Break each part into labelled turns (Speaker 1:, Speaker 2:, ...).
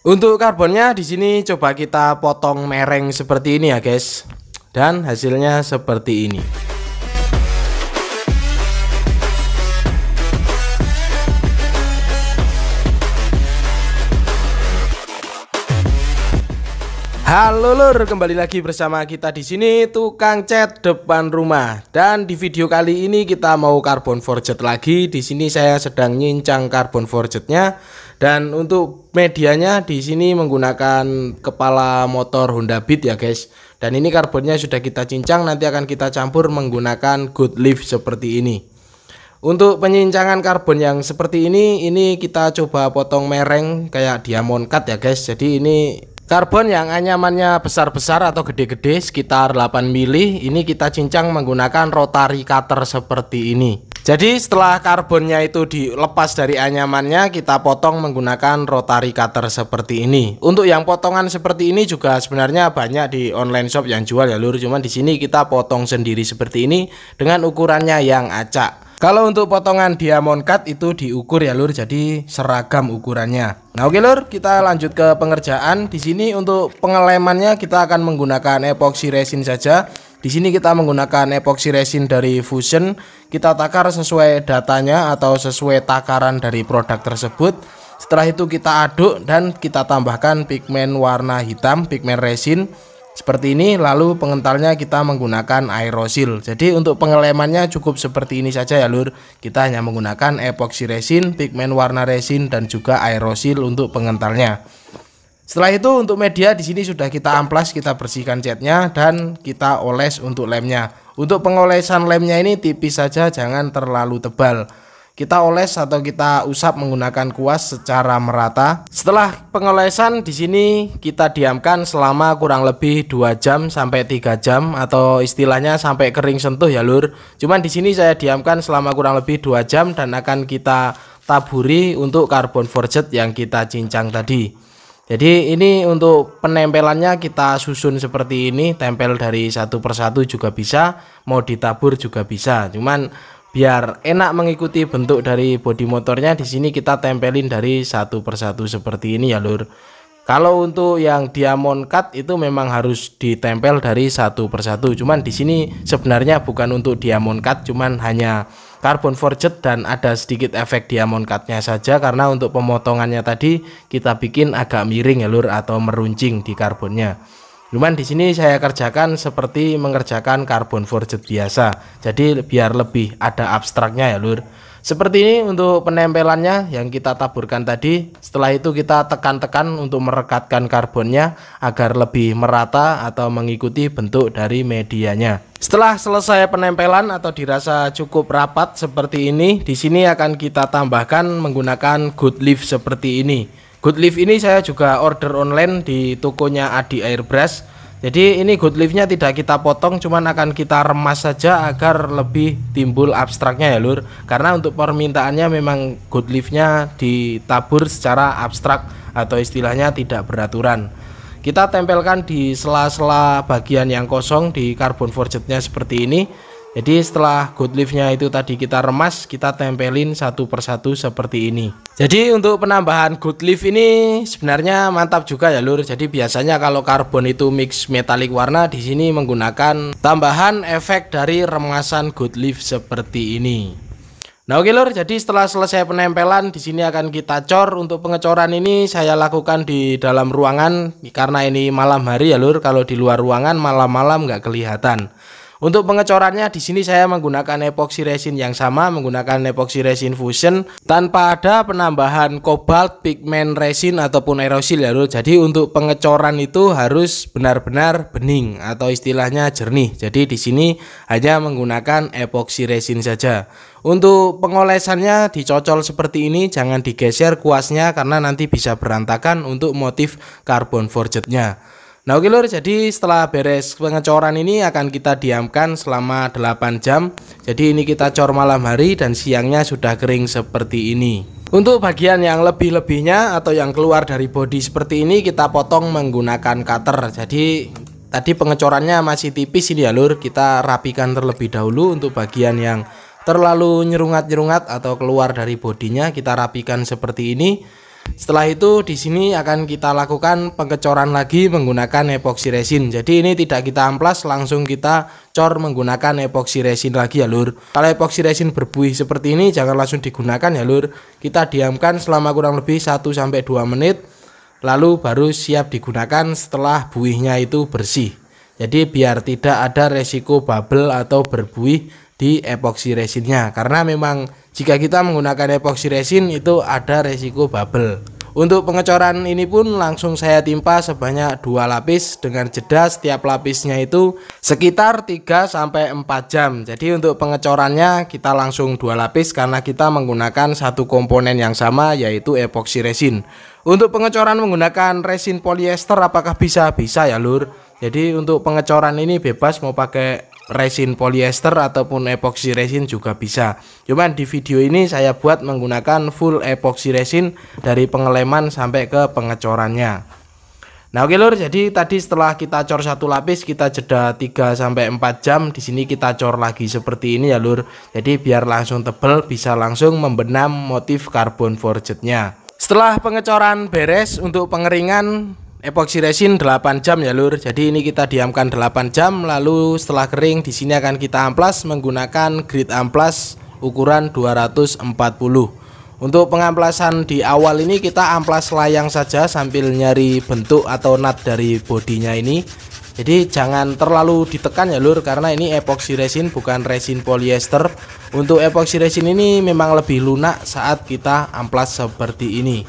Speaker 1: Untuk karbonnya di sini coba kita potong mereng seperti ini ya guys. Dan hasilnya seperti ini. Halo lur, kembali lagi bersama kita di sini tukang cat depan rumah. Dan di video kali ini kita mau carbon forget lagi. Di sini saya sedang nyincang carbon forgetnya dan untuk medianya di sini menggunakan kepala motor Honda Beat ya guys. Dan ini karbonnya sudah kita cincang nanti akan kita campur menggunakan good leaf seperti ini. Untuk penyincangan karbon yang seperti ini, ini kita coba potong mereng kayak diamond cut ya guys. Jadi ini Karbon yang anyamannya besar-besar atau gede-gede sekitar 8 mili ini kita cincang menggunakan rotary cutter seperti ini. Jadi setelah karbonnya itu dilepas dari anyamannya kita potong menggunakan rotary cutter seperti ini. Untuk yang potongan seperti ini juga sebenarnya banyak di online shop yang jual ya lur, cuman di sini kita potong sendiri seperti ini dengan ukurannya yang acak. Kalau untuk potongan diamond cut itu diukur ya lur, jadi seragam ukurannya. Nah oke lur, kita lanjut ke pengerjaan. Di sini untuk pengelemannya kita akan menggunakan epoxy resin saja. Di sini kita menggunakan epoxy resin dari Fusion. Kita takar sesuai datanya atau sesuai takaran dari produk tersebut. Setelah itu kita aduk dan kita tambahkan pigmen warna hitam, pigmen resin seperti ini lalu pengentalnya kita menggunakan aerosil. Jadi untuk pengelemannya cukup seperti ini saja ya Lur. Kita hanya menggunakan epoxy resin, pigmen warna resin dan juga aerosil untuk pengentalnya. Setelah itu untuk media di sini sudah kita amplas, kita bersihkan catnya dan kita oles untuk lemnya. Untuk pengolesan lemnya ini tipis saja, jangan terlalu tebal. Kita oles atau kita usap menggunakan kuas secara merata. Setelah pengolesan di sini kita diamkan selama kurang lebih 2 jam sampai 3 jam atau istilahnya sampai kering sentuh ya Lur. Cuman di sini saya diamkan selama kurang lebih 2 jam dan akan kita taburi untuk karbon forged yang kita cincang tadi. Jadi ini untuk penempelannya kita susun seperti ini, tempel dari satu persatu juga bisa, mau ditabur juga bisa. Cuman biar enak mengikuti bentuk dari bodi motornya di sini kita tempelin dari satu persatu seperti ini ya lur kalau untuk yang diamond cut itu memang harus ditempel dari satu persatu cuman di sini sebenarnya bukan untuk diamond cut cuman hanya carbon forged dan ada sedikit efek diamond cutnya saja karena untuk pemotongannya tadi kita bikin agak miring ya lur atau meruncing di karbonnya Cuman di sini saya kerjakan seperti mengerjakan carbon forged biasa. Jadi biar lebih ada abstraknya ya, Lur. Seperti ini untuk penempelannya yang kita taburkan tadi. Setelah itu kita tekan-tekan untuk merekatkan karbonnya agar lebih merata atau mengikuti bentuk dari medianya. Setelah selesai penempelan atau dirasa cukup rapat seperti ini, di sini akan kita tambahkan menggunakan good leaf seperti ini. Good Leaf ini saya juga order online di tokonya Adi Airbrush. Jadi ini good leafnya tidak kita potong cuman akan kita remas saja agar lebih timbul abstraknya ya lur Karena untuk permintaannya memang good leafnya ditabur secara abstrak atau istilahnya tidak beraturan Kita tempelkan di sela-sela bagian yang kosong di carbon forgednya seperti ini jadi setelah good leafnya itu tadi kita remas, kita tempelin satu persatu seperti ini. Jadi untuk penambahan good leaf ini sebenarnya mantap juga ya lur. Jadi biasanya kalau karbon itu mix metalik warna di sini menggunakan tambahan efek dari remasan good leaf seperti ini. Nah oke lur, jadi setelah selesai penempelan di sini akan kita cor. Untuk pengecoran ini saya lakukan di dalam ruangan karena ini malam hari ya lur. Kalau di luar ruangan malam-malam nggak kelihatan. Untuk pengecorannya di sini saya menggunakan epoxy resin yang sama menggunakan epoxy resin fusion tanpa ada penambahan kobalt pigment resin ataupun aerosil ya Jadi untuk pengecoran itu harus benar-benar bening atau istilahnya jernih. Jadi di sini hanya menggunakan epoxy resin saja. Untuk pengolesannya dicocol seperti ini jangan digeser kuasnya karena nanti bisa berantakan untuk motif karbon forgednya. Nah oke lor, jadi setelah beres pengecoran ini akan kita diamkan selama 8 jam Jadi ini kita cor malam hari dan siangnya sudah kering seperti ini Untuk bagian yang lebih-lebihnya atau yang keluar dari bodi seperti ini kita potong menggunakan cutter Jadi tadi pengecorannya masih tipis ini ya lur Kita rapikan terlebih dahulu untuk bagian yang terlalu nyerungat-nyerungat atau keluar dari bodinya Kita rapikan seperti ini setelah itu di sini akan kita lakukan pengecoran lagi menggunakan epoxy resin. Jadi ini tidak kita amplas, langsung kita cor menggunakan epoxy resin lagi ya lur. Kalau epoxy resin berbuih seperti ini jangan langsung digunakan ya lur. Kita diamkan selama kurang lebih 1 sampai 2 menit lalu baru siap digunakan setelah buihnya itu bersih. Jadi biar tidak ada resiko bubble atau berbuih di epoxy resinnya karena memang jika kita menggunakan epoxy resin itu ada resiko bubble untuk pengecoran ini pun langsung saya timpa sebanyak dua lapis dengan jeda setiap lapisnya itu sekitar 3 4 jam. Jadi untuk pengecorannya kita langsung dua lapis karena kita menggunakan satu komponen yang sama yaitu epoxy resin. Untuk pengecoran menggunakan resin polyester apakah bisa? Bisa ya, Lur. Jadi untuk pengecoran ini bebas mau pakai resin polyester ataupun epoxy resin juga bisa cuman di video ini saya buat menggunakan full epoxy resin dari pengeleman sampai ke pengecorannya nah oke lur jadi tadi setelah kita cor satu lapis kita jeda 3 sampai 4 jam di sini kita cor lagi seperti ini ya lur jadi biar langsung tebel bisa langsung membenam motif karbon forgednya. setelah pengecoran beres untuk pengeringan Epoxy resin 8 jam ya lur jadi ini kita diamkan 8 jam lalu setelah kering di sini akan kita amplas menggunakan grid amplas ukuran 240 untuk pengamplasan di awal ini kita amplas layang saja sambil nyari bentuk atau nat dari bodinya ini jadi jangan terlalu ditekan ya lur karena ini epoxy resin bukan resin polyester untuk epoxy resin ini memang lebih lunak saat kita amplas seperti ini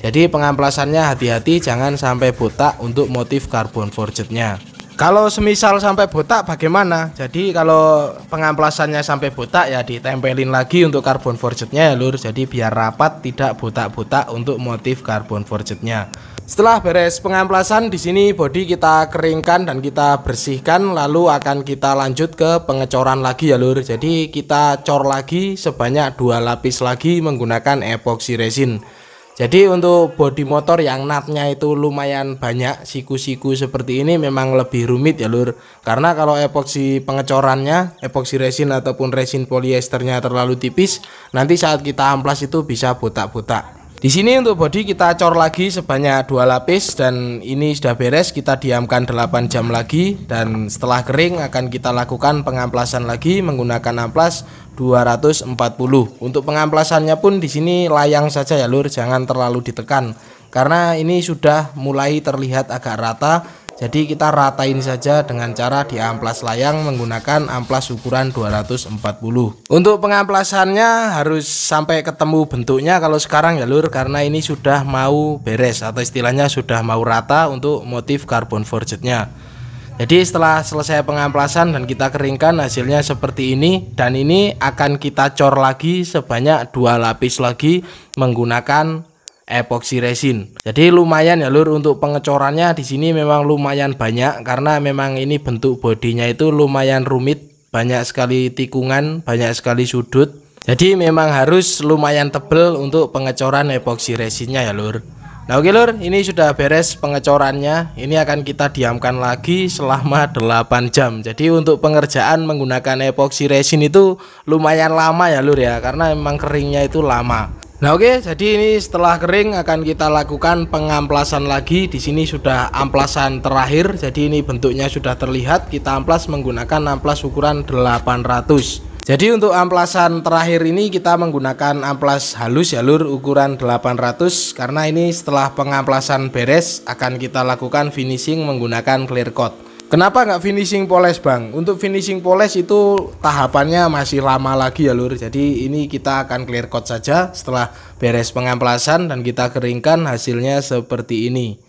Speaker 1: jadi pengamplasannya hati-hati jangan sampai botak untuk motif karbon forgednya. Kalau semisal sampai botak bagaimana? Jadi kalau pengamplasannya sampai botak ya ditempelin lagi untuk karbon forgednya ya lur. Jadi biar rapat tidak botak-botak untuk motif karbon forgednya. Setelah beres pengamplasan di sini body kita keringkan dan kita bersihkan lalu akan kita lanjut ke pengecoran lagi ya lur. Jadi kita cor lagi sebanyak dua lapis lagi menggunakan epoxy resin. Jadi untuk bodi motor yang natnya itu lumayan banyak siku-siku seperti ini memang lebih rumit ya lur Karena kalau epoksi pengecorannya, epoksi resin ataupun resin polyesternya terlalu tipis Nanti saat kita amplas itu bisa botak-botak di sini untuk body kita cor lagi sebanyak dua lapis dan ini sudah beres kita diamkan 8 jam lagi dan setelah kering akan kita lakukan pengamplasan lagi menggunakan amplas 240. Untuk pengamplasannya pun di sini layang saja ya Lur, jangan terlalu ditekan karena ini sudah mulai terlihat agak rata jadi kita ratain saja dengan cara di amplas layang menggunakan amplas ukuran 240. Untuk pengamplasannya harus sampai ketemu bentuknya kalau sekarang ya Lur karena ini sudah mau beres atau istilahnya sudah mau rata untuk motif carbon forgednya. Jadi setelah selesai pengamplasan dan kita keringkan hasilnya seperti ini dan ini akan kita cor lagi sebanyak dua lapis lagi menggunakan epoxy resin. Jadi lumayan ya lur untuk pengecorannya di sini memang lumayan banyak karena memang ini bentuk bodinya itu lumayan rumit, banyak sekali tikungan, banyak sekali sudut. Jadi memang harus lumayan tebel untuk pengecoran epoxy resinnya ya lur. Nah oke lur, ini sudah beres pengecorannya. Ini akan kita diamkan lagi selama 8 jam. Jadi untuk pengerjaan menggunakan epoxy resin itu lumayan lama ya lur ya karena memang keringnya itu lama. Nah oke, okay, jadi ini setelah kering akan kita lakukan pengamplasan lagi. Di sini sudah amplasan terakhir, jadi ini bentuknya sudah terlihat. Kita amplas menggunakan amplas ukuran 800. Jadi untuk amplasan terakhir ini kita menggunakan amplas halus jalur ukuran 800 karena ini setelah pengamplasan beres akan kita lakukan finishing menggunakan clear coat. Kenapa nggak finishing poles bang? Untuk finishing poles itu tahapannya masih lama lagi ya lur. Jadi ini kita akan clear coat saja setelah beres pengamplasan dan kita keringkan hasilnya seperti ini.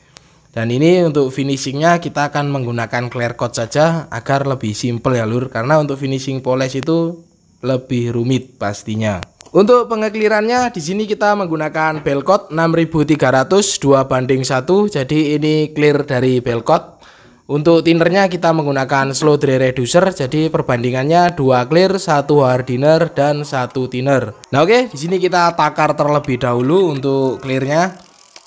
Speaker 1: Dan ini untuk finishingnya kita akan menggunakan clear coat saja agar lebih simple ya lur. Karena untuk finishing poles itu lebih rumit pastinya. Untuk pengeklirannya di sini kita menggunakan belkot 6300 2 banding 1 jadi ini clear dari belkot untuk tinernya kita menggunakan slow dry reducer jadi perbandingannya 2 clear, satu hardener dan satu thinner. Nah, oke, okay, di sini kita takar terlebih dahulu untuk clearnya.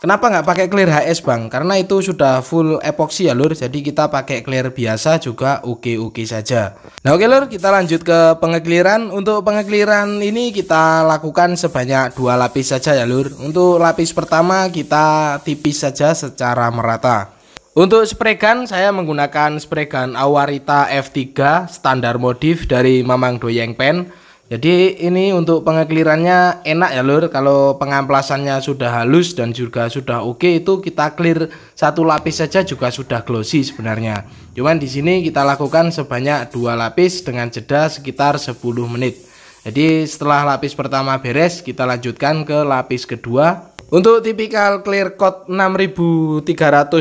Speaker 1: Kenapa nggak pakai clear HS, Bang? Karena itu sudah full epoxy ya, Lur. Jadi kita pakai clear biasa juga oke-oke saja. Nah, oke, okay, Lur, kita lanjut ke pengekliran. Untuk pengekliran ini kita lakukan sebanyak dua lapis saja ya, Lur. Untuk lapis pertama kita tipis saja secara merata. Untuk spray gun saya menggunakan spray gun Awarita F3 standar modif dari Mamang Doyeng Pen. Jadi ini untuk pengeklirannya enak ya lur kalau pengamplasannya sudah halus dan juga sudah oke itu kita clear satu lapis saja juga sudah glossy sebenarnya. Cuman di sini kita lakukan sebanyak dua lapis dengan jeda sekitar 10 menit. Jadi setelah lapis pertama beres kita lanjutkan ke lapis kedua untuk tipikal clear coat 6300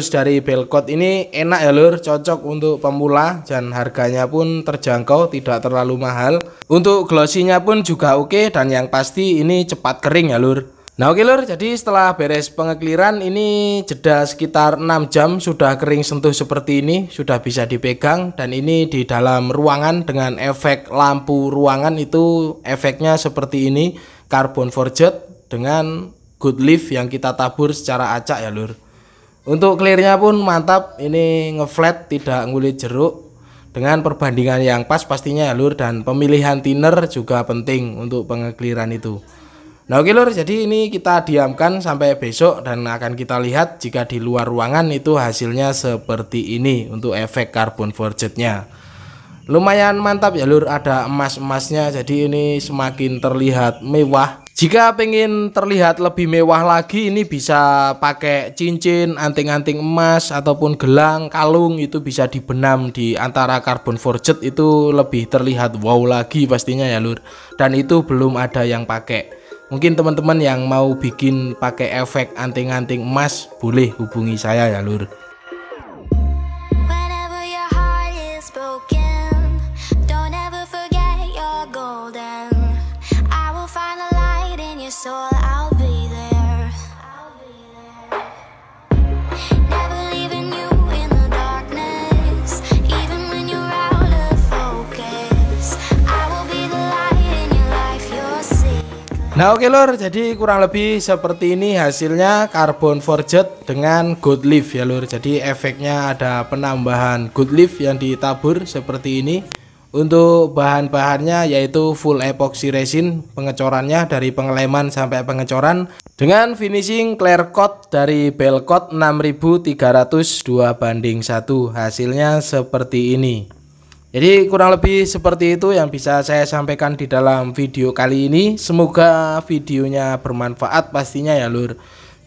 Speaker 1: dari Belcoat ini enak ya lur, cocok untuk pemula dan harganya pun terjangkau, tidak terlalu mahal. Untuk glossy-nya pun juga oke dan yang pasti ini cepat kering ya lur. Nah oke lur, jadi setelah beres pengekliran ini jeda sekitar 6 jam sudah kering sentuh seperti ini, sudah bisa dipegang dan ini di dalam ruangan dengan efek lampu ruangan itu efeknya seperti ini, carbon forged dengan good leaf yang kita tabur secara acak ya lur untuk clearnya pun mantap ini ngeflat tidak ngulit jeruk dengan perbandingan yang pas pastinya ya lur dan pemilihan thinner juga penting untuk pengekliran itu nah oke lur jadi ini kita diamkan sampai besok dan akan kita lihat jika di luar ruangan itu hasilnya seperti ini untuk efek carbon forgednya. lumayan mantap ya lur ada emas-emasnya jadi ini semakin terlihat mewah jika pengen terlihat lebih mewah lagi ini bisa pakai cincin, anting-anting emas ataupun gelang, kalung itu bisa dibenam di antara karbon forged itu lebih terlihat wow lagi pastinya ya Lur. Dan itu belum ada yang pakai. Mungkin teman-teman yang mau bikin pakai efek anting-anting emas boleh hubungi saya ya Lur. Nah oke okay lor, jadi kurang lebih seperti ini hasilnya carbon forged dengan good leaf ya lor. Jadi efeknya ada penambahan good leaf yang ditabur seperti ini. Untuk bahan-bahannya yaitu full epoxy resin pengecorannya dari pengeleman sampai pengecoran dengan finishing clear coat dari bell coat 6302 banding 1 hasilnya seperti ini. Jadi kurang lebih seperti itu yang bisa saya sampaikan di dalam video kali ini. Semoga videonya bermanfaat pastinya ya lur.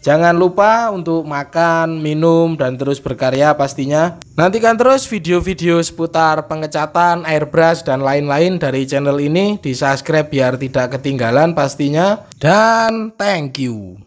Speaker 1: Jangan lupa untuk makan, minum, dan terus berkarya pastinya. Nantikan terus video-video seputar pengecatan, airbrush, dan lain-lain dari channel ini. Di subscribe biar tidak ketinggalan pastinya. Dan thank you.